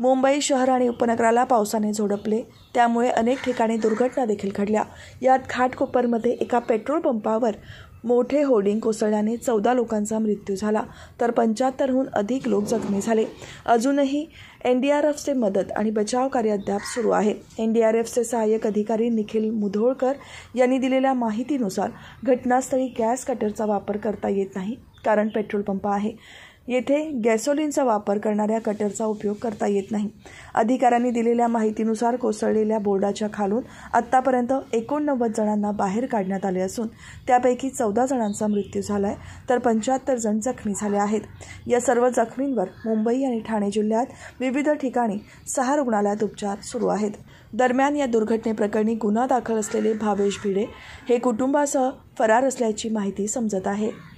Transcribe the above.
मुंबई शहर आणि उपनगराला पावसाने झोडपले त्यामुळे अनेक ठिकाणी दुर्घटना देखील घडल्या यात घाटकोपरमध्ये एका पेट्रोल पंपावर मोठे होर्डिंग कोसळल्याने चौदा लोकांचा मृत्यू झाला तर पंच्याहत्तरहून अधिक लोक जखमी झाले अजूनही एन डी आर एफचे मदत आणि बचाव कार्य अद्याप सुरू आहे एन डी आर एफचे सहाय्यक अधिकारी निखिल मुधोळकर यांनी दिलेल्या माहितीनुसार घटनास्थळी गॅस कटरचा वापर करता येत नाही कारण पेट्रोल पंप आहे येथे गॅसोलिनचा वापर करणाऱ्या कटरचा उपयोग करता येत नाही अधिकाऱ्यांनी दिलेल्या माहितीनुसार कोसळलेल्या बोर्डाच्या खालून आत्तापर्यंत एकोणनव्वद जणांना बाहेर काढण्यात आले असून त्यापैकी चौदा जणांचा मृत्यू झाला आहे तर पंच्याहत्तर जण जखमी झाले आहेत या सर्व जखमींवर मुंबई आणि ठाणे जिल्ह्यात विविध ठिकाणी सहा रुग्णालयात उपचार सुरू आहेत दरम्यान या दुर्घटनेप्रकरणी गुन्हा दाखल असलेले भावेश भिडे हे कुटुंबासह फरार असल्याची माहिती समजत आहे